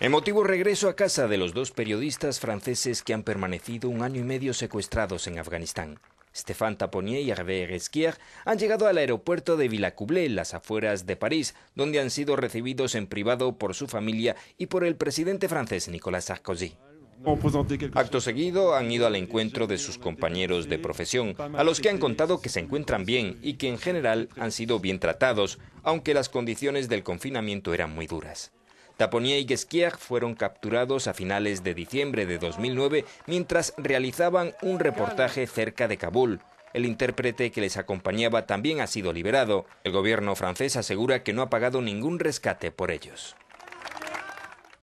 Emotivo regreso a casa de los dos periodistas franceses que han permanecido un año y medio secuestrados en Afganistán. Stéphane Taponier y Hervé Resquier han llegado al aeropuerto de Villacoublay, las afueras de París, donde han sido recibidos en privado por su familia y por el presidente francés Nicolas Sarkozy. Acto seguido han ido al encuentro de sus compañeros de profesión, a los que han contado que se encuentran bien y que en general han sido bien tratados, aunque las condiciones del confinamiento eran muy duras. Taponier y Gesquiag fueron capturados a finales de diciembre de 2009 mientras realizaban un reportaje cerca de Kabul. El intérprete que les acompañaba también ha sido liberado. El gobierno francés asegura que no ha pagado ningún rescate por ellos.